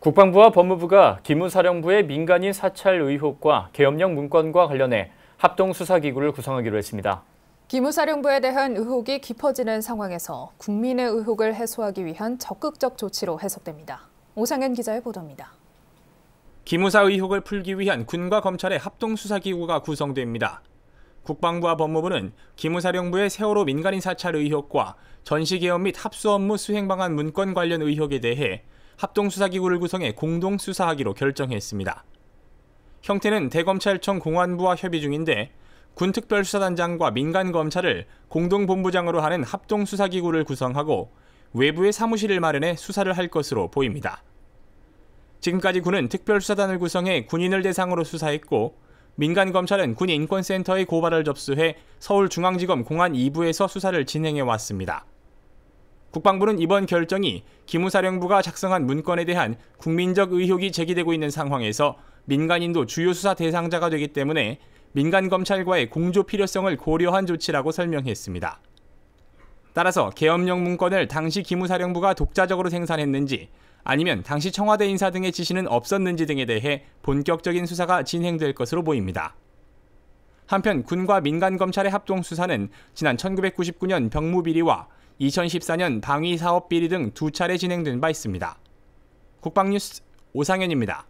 국방부와 법무부가 기무사령부의 민간인 사찰 의혹과 계엄령 문건과 관련해 합동수사기구를 구성하기로 했습니다. 기무사령부에 대한 의혹이 깊어지는 상황에서 국민의 의혹을 해소하기 위한 적극적 조치로 해석됩니다. 오상현 기자의 보도입니다. 기무사 의혹을 풀기 위한 군과 검찰의 합동수사기구가 구성됩니다. 국방부와 법무부는 기무사령부의 세월호 민간인 사찰 의혹과 전시계엄 및 합수 업무 수행 방안 문건 관련 의혹에 대해 합동수사기구를 구성해 공동 수사하기로 결정했습니다. 형태는 대검찰청 공안부와 협의 중인데 군특별수사단장과 민간검찰을 공동본부장으로 하는 합동수사기구를 구성하고 외부의 사무실을 마련해 수사를 할 것으로 보입니다. 지금까지 군은 특별수사단을 구성해 군인을 대상으로 수사했고 민간검찰은 군인권센터에 고발을 접수해 서울중앙지검 공안 2부에서 수사를 진행해 왔습니다. 국방부는 이번 결정이 기무사령부가 작성한 문건에 대한 국민적 의혹이 제기되고 있는 상황에서 민간인도 주요 수사 대상자가 되기 때문에 민간 검찰과의 공조 필요성을 고려한 조치라고 설명했습니다. 따라서 계엄령 문건을 당시 기무사령부가 독자적으로 생산했는지 아니면 당시 청와대 인사 등의 지시는 없었는지 등에 대해 본격적인 수사가 진행될 것으로 보입니다. 한편 군과 민간 검찰의 합동 수사는 지난 1999년 병무비리와 2014년 방위사업 비리 등 두 차례 진행된 바 있습니다. 국방뉴스 오상현입니다.